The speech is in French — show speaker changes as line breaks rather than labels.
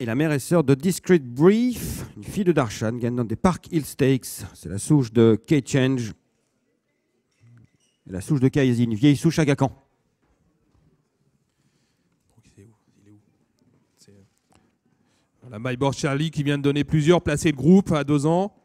et la mère et sœur de Discreet Brief, une fille de Darshan, gagnant des Park Hill Stakes. C'est la souche de K-Change. La souche de Kayasi, vieille souche à Gacan.
La MyBoard Charlie qui vient de donner plusieurs placés de groupe à deux ans.